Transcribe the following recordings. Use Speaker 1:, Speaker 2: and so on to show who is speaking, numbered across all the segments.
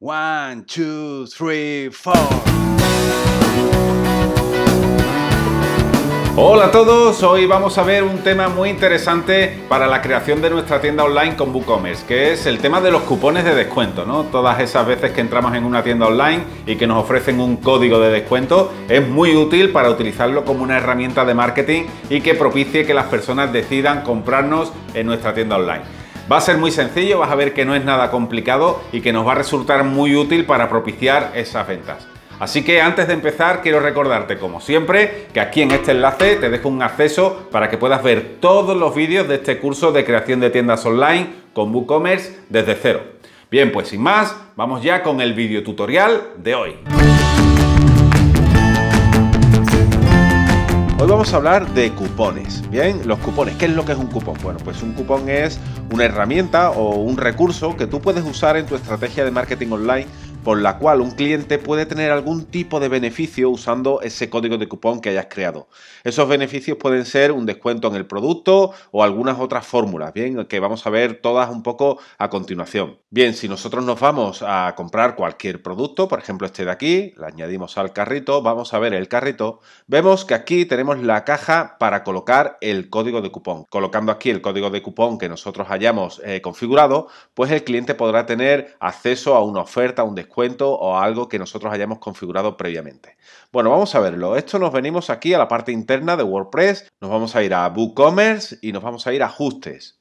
Speaker 1: One, 2, three, four. Hola a todos, hoy vamos a ver un tema muy interesante para la creación de nuestra tienda online con WooCommerce, que es el tema de los cupones de descuento, ¿no? Todas esas veces que entramos en una tienda online y que nos ofrecen un código de descuento, es muy útil para utilizarlo como una herramienta de marketing y que propicie que las personas decidan comprarnos en nuestra tienda online. Va a ser muy sencillo, vas a ver que no es nada complicado y que nos va a resultar muy útil para propiciar esas ventas. Así que antes de empezar quiero recordarte como siempre que aquí en este enlace te dejo un acceso para que puedas ver todos los vídeos de este curso de creación de tiendas online con WooCommerce desde cero. Bien, pues sin más, vamos ya con el vídeo tutorial de hoy. Hoy vamos a hablar de cupones. Bien, los cupones. ¿Qué es lo que es un cupón? Bueno, pues un cupón es una herramienta o un recurso que tú puedes usar en tu estrategia de marketing online por la cual un cliente puede tener algún tipo de beneficio usando ese código de cupón que hayas creado. Esos beneficios pueden ser un descuento en el producto o algunas otras fórmulas, bien, que vamos a ver todas un poco a continuación. Bien, si nosotros nos vamos a comprar cualquier producto, por ejemplo este de aquí, le añadimos al carrito, vamos a ver el carrito, vemos que aquí tenemos la caja para colocar el código de cupón. Colocando aquí el código de cupón que nosotros hayamos eh, configurado, pues el cliente podrá tener acceso a una oferta, un descuento, cuento o algo que nosotros hayamos configurado previamente. Bueno, vamos a verlo. Esto nos venimos aquí a la parte interna de WordPress, nos vamos a ir a WooCommerce y nos vamos a ir a ajustes.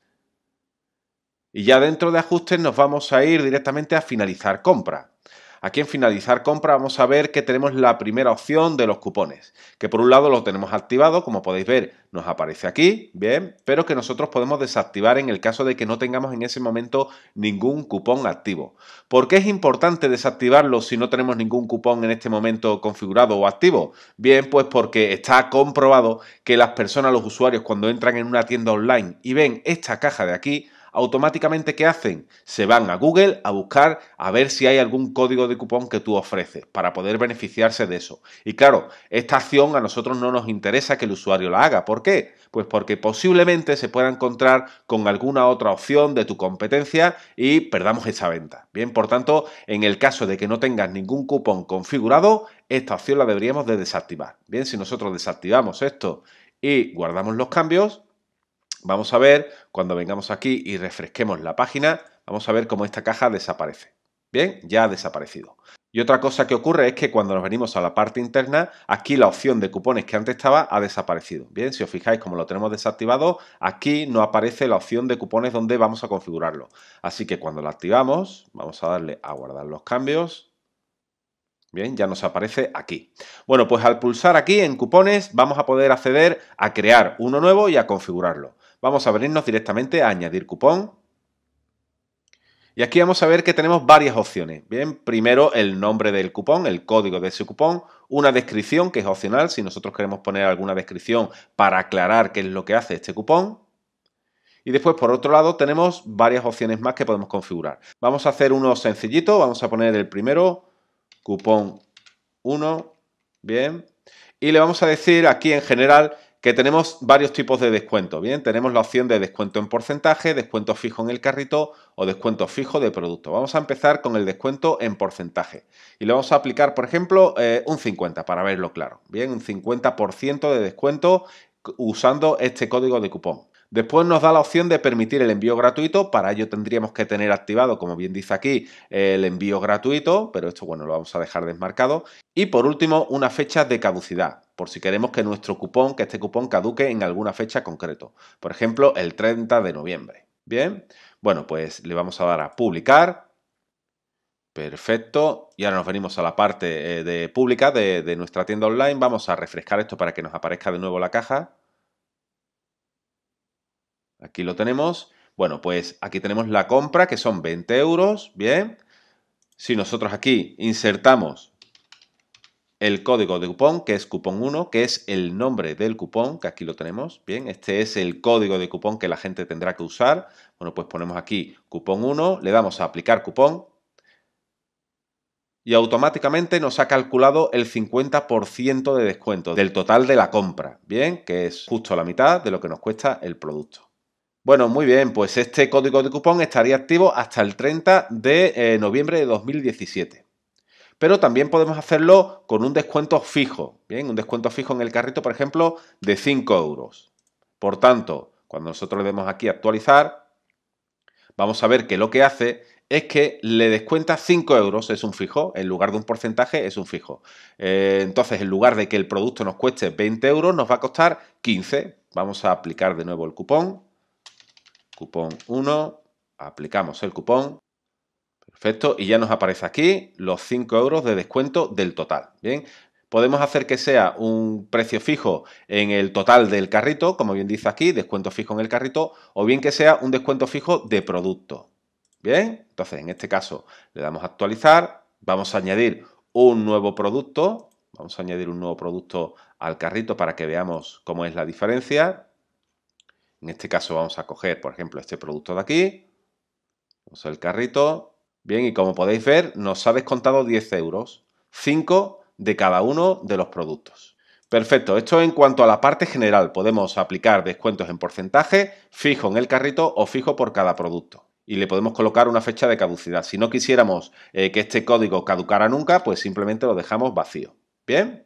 Speaker 1: Y ya dentro de ajustes nos vamos a ir directamente a finalizar compra. Aquí en finalizar compra vamos a ver que tenemos la primera opción de los cupones, que por un lado lo tenemos activado, como podéis ver, nos aparece aquí, bien, pero que nosotros podemos desactivar en el caso de que no tengamos en ese momento ningún cupón activo. ¿Por qué es importante desactivarlo si no tenemos ningún cupón en este momento configurado o activo? Bien, pues porque está comprobado que las personas, los usuarios, cuando entran en una tienda online y ven esta caja de aquí, automáticamente ¿qué hacen? Se van a Google a buscar a ver si hay algún código de cupón que tú ofreces para poder beneficiarse de eso. Y claro, esta acción a nosotros no nos interesa que el usuario la haga. ¿Por qué? Pues porque posiblemente se pueda encontrar con alguna otra opción de tu competencia y perdamos esa venta. Bien, por tanto, en el caso de que no tengas ningún cupón configurado, esta opción la deberíamos de desactivar. Bien, si nosotros desactivamos esto y guardamos los cambios, Vamos a ver, cuando vengamos aquí y refresquemos la página, vamos a ver cómo esta caja desaparece. Bien, ya ha desaparecido. Y otra cosa que ocurre es que cuando nos venimos a la parte interna, aquí la opción de cupones que antes estaba ha desaparecido. Bien, si os fijáis como lo tenemos desactivado, aquí no aparece la opción de cupones donde vamos a configurarlo. Así que cuando la activamos, vamos a darle a guardar los cambios. Bien, ya nos aparece aquí. Bueno, pues al pulsar aquí en cupones vamos a poder acceder a crear uno nuevo y a configurarlo. Vamos a venirnos directamente a añadir cupón. Y aquí vamos a ver que tenemos varias opciones. Bien, primero el nombre del cupón, el código de ese cupón, una descripción que es opcional si nosotros queremos poner alguna descripción para aclarar qué es lo que hace este cupón. Y después, por otro lado, tenemos varias opciones más que podemos configurar. Vamos a hacer uno sencillito, vamos a poner el primero, cupón 1, bien. Y le vamos a decir aquí en general que tenemos varios tipos de descuento. Bien, tenemos la opción de descuento en porcentaje, descuento fijo en el carrito o descuento fijo de producto. Vamos a empezar con el descuento en porcentaje y le vamos a aplicar, por ejemplo, eh, un 50 para verlo claro. Bien, un 50% de descuento usando este código de cupón. Después nos da la opción de permitir el envío gratuito, para ello tendríamos que tener activado, como bien dice aquí, el envío gratuito, pero esto bueno, lo vamos a dejar desmarcado. Y por último, una fecha de caducidad, por si queremos que nuestro cupón, que este cupón caduque en alguna fecha concreto, por ejemplo, el 30 de noviembre. Bien, bueno, pues le vamos a dar a publicar, Perfecto. Y ahora nos venimos a la parte eh, de pública de nuestra tienda online. Vamos a refrescar esto para que nos aparezca de nuevo la caja. Aquí lo tenemos. Bueno, pues aquí tenemos la compra, que son 20 euros, ¿bien? Si nosotros aquí insertamos el código de cupón, que es cupón 1, que es el nombre del cupón, que aquí lo tenemos, ¿bien? Este es el código de cupón que la gente tendrá que usar. Bueno, pues ponemos aquí cupón 1, le damos a aplicar cupón, y automáticamente nos ha calculado el 50% de descuento del total de la compra, bien, que es justo la mitad de lo que nos cuesta el producto. Bueno, muy bien, pues este código de cupón estaría activo hasta el 30 de eh, noviembre de 2017. Pero también podemos hacerlo con un descuento fijo, ¿bien? Un descuento fijo en el carrito, por ejemplo, de 5 euros. Por tanto, cuando nosotros le demos aquí actualizar, vamos a ver que lo que hace es que le descuenta 5 euros, es un fijo, en lugar de un porcentaje es un fijo. Eh, entonces, en lugar de que el producto nos cueste 20 euros, nos va a costar 15. Vamos a aplicar de nuevo el cupón Cupón 1, aplicamos el cupón. Perfecto, y ya nos aparece aquí los 5 euros de descuento del total. Bien, podemos hacer que sea un precio fijo en el total del carrito, como bien dice aquí, descuento fijo en el carrito, o bien que sea un descuento fijo de producto. Bien, entonces en este caso le damos a actualizar, vamos a añadir un nuevo producto, vamos a añadir un nuevo producto al carrito para que veamos cómo es la diferencia. En este caso vamos a coger, por ejemplo, este producto de aquí. Vamos el carrito. Bien, y como podéis ver, nos ha descontado 10 euros. 5 de cada uno de los productos. Perfecto, esto en cuanto a la parte general. Podemos aplicar descuentos en porcentaje, fijo en el carrito o fijo por cada producto. Y le podemos colocar una fecha de caducidad. Si no quisiéramos eh, que este código caducara nunca, pues simplemente lo dejamos vacío. Bien.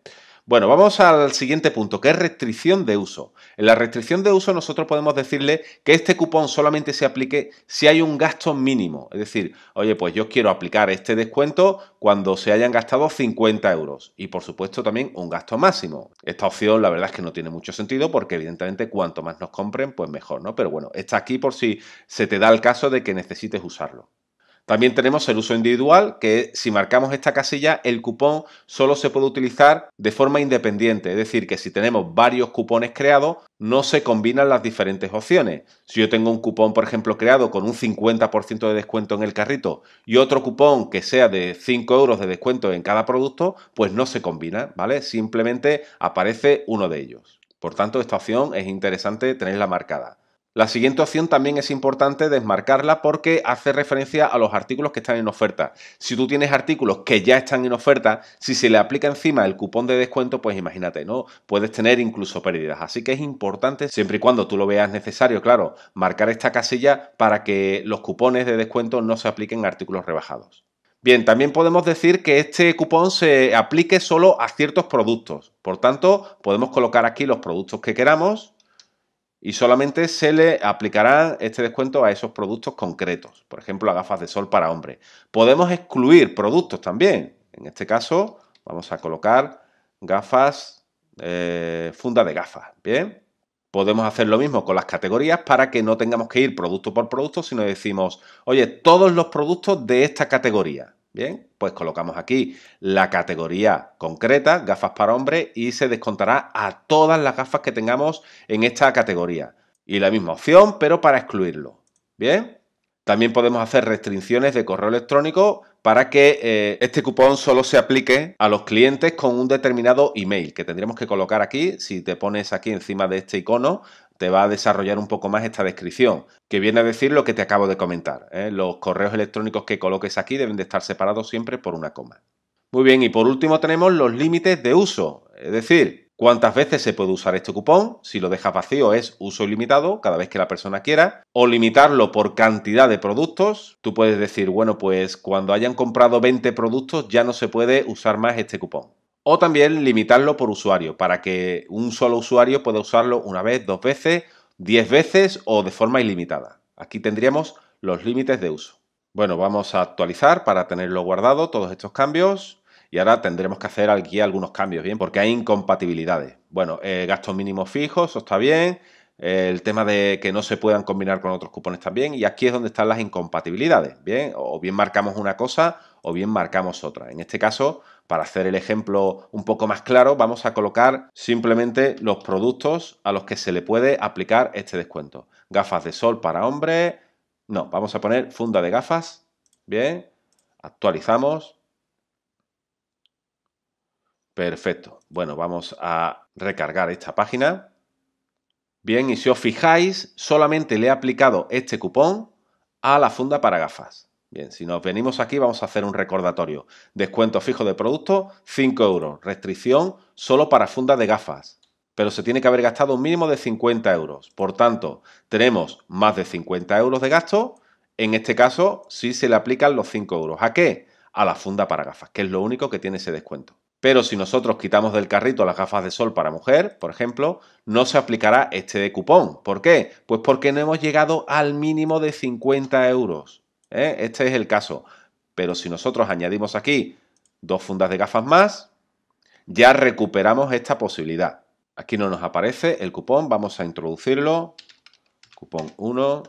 Speaker 1: Bueno, vamos al siguiente punto, que es restricción de uso. En la restricción de uso nosotros podemos decirle que este cupón solamente se aplique si hay un gasto mínimo. Es decir, oye, pues yo quiero aplicar este descuento cuando se hayan gastado 50 euros. Y por supuesto también un gasto máximo. Esta opción la verdad es que no tiene mucho sentido porque evidentemente cuanto más nos compren, pues mejor, ¿no? Pero bueno, está aquí por si se te da el caso de que necesites usarlo. También tenemos el uso individual, que si marcamos esta casilla, el cupón solo se puede utilizar de forma independiente, es decir, que si tenemos varios cupones creados, no se combinan las diferentes opciones. Si yo tengo un cupón, por ejemplo, creado con un 50% de descuento en el carrito y otro cupón que sea de 5 euros de descuento en cada producto, pues no se combina, ¿vale? Simplemente aparece uno de ellos. Por tanto, esta opción es interesante tenerla marcada. La siguiente opción también es importante desmarcarla porque hace referencia a los artículos que están en oferta. Si tú tienes artículos que ya están en oferta, si se le aplica encima el cupón de descuento, pues imagínate, ¿no? Puedes tener incluso pérdidas. Así que es importante, siempre y cuando tú lo veas necesario, claro, marcar esta casilla para que los cupones de descuento no se apliquen a artículos rebajados. Bien, también podemos decir que este cupón se aplique solo a ciertos productos. Por tanto, podemos colocar aquí los productos que queramos y solamente se le aplicará este descuento a esos productos concretos, por ejemplo, a gafas de sol para hombres. Podemos excluir productos también. En este caso, vamos a colocar gafas, eh, funda de gafas, ¿bien? Podemos hacer lo mismo con las categorías para que no tengamos que ir producto por producto, sino decimos, oye, todos los productos de esta categoría. Bien, pues colocamos aquí la categoría concreta, gafas para hombre, y se descontará a todas las gafas que tengamos en esta categoría. Y la misma opción, pero para excluirlo. Bien, también podemos hacer restricciones de correo electrónico para que eh, este cupón solo se aplique a los clientes con un determinado email que tendremos que colocar aquí. Si te pones aquí encima de este icono, te va a desarrollar un poco más esta descripción, que viene a decir lo que te acabo de comentar. ¿eh? Los correos electrónicos que coloques aquí deben de estar separados siempre por una coma. Muy bien, y por último tenemos los límites de uso, es decir, cuántas veces se puede usar este cupón, si lo dejas vacío es uso ilimitado, cada vez que la persona quiera, o limitarlo por cantidad de productos, tú puedes decir, bueno, pues cuando hayan comprado 20 productos ya no se puede usar más este cupón. O también limitarlo por usuario, para que un solo usuario pueda usarlo una vez, dos veces, diez veces o de forma ilimitada. Aquí tendríamos los límites de uso. Bueno, vamos a actualizar para tenerlo guardado todos estos cambios y ahora tendremos que hacer aquí algunos cambios, ¿bien? Porque hay incompatibilidades. Bueno, eh, gastos mínimos fijos, eso está bien el tema de que no se puedan combinar con otros cupones también, y aquí es donde están las incompatibilidades, ¿bien? O bien marcamos una cosa o bien marcamos otra. En este caso, para hacer el ejemplo un poco más claro, vamos a colocar simplemente los productos a los que se le puede aplicar este descuento. Gafas de sol para hombre, no, vamos a poner funda de gafas, bien, actualizamos. Perfecto. Bueno, vamos a recargar esta página. Bien, y si os fijáis, solamente le he aplicado este cupón a la funda para gafas. Bien, si nos venimos aquí vamos a hacer un recordatorio. Descuento fijo de producto, 5 euros. Restricción solo para funda de gafas. Pero se tiene que haber gastado un mínimo de 50 euros. Por tanto, tenemos más de 50 euros de gasto. En este caso, sí se le aplican los 5 euros. ¿A qué? A la funda para gafas, que es lo único que tiene ese descuento. Pero si nosotros quitamos del carrito las gafas de sol para mujer, por ejemplo, no se aplicará este de cupón. ¿Por qué? Pues porque no hemos llegado al mínimo de 50 euros. ¿eh? Este es el caso. Pero si nosotros añadimos aquí dos fundas de gafas más, ya recuperamos esta posibilidad. Aquí no nos aparece el cupón, vamos a introducirlo. Cupón 1.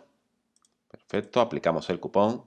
Speaker 1: Perfecto, aplicamos el cupón.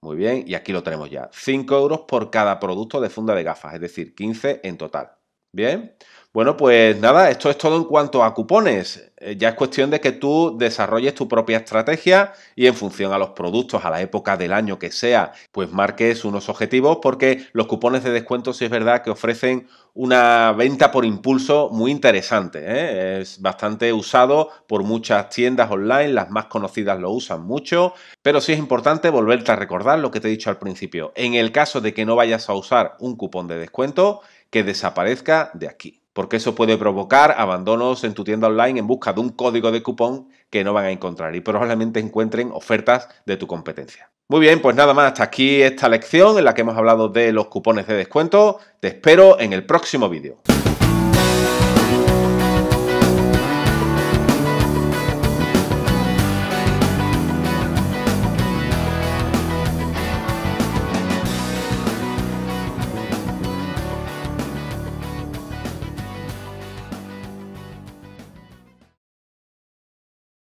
Speaker 1: Muy bien, y aquí lo tenemos ya. 5 euros por cada producto de funda de gafas, es decir, 15 en total. Bien. Bueno, pues nada, esto es todo en cuanto a cupones. Eh, ya es cuestión de que tú desarrolles tu propia estrategia y en función a los productos, a la época del año que sea, pues marques unos objetivos porque los cupones de descuento sí es verdad que ofrecen una venta por impulso muy interesante. ¿eh? Es bastante usado por muchas tiendas online, las más conocidas lo usan mucho, pero sí es importante volverte a recordar lo que te he dicho al principio. En el caso de que no vayas a usar un cupón de descuento, que desaparezca de aquí, porque eso puede provocar abandonos en tu tienda online en busca de un código de cupón que no van a encontrar y probablemente encuentren ofertas de tu competencia. Muy bien, pues nada más, hasta aquí esta lección en la que hemos hablado de los cupones de descuento. Te espero en el próximo vídeo.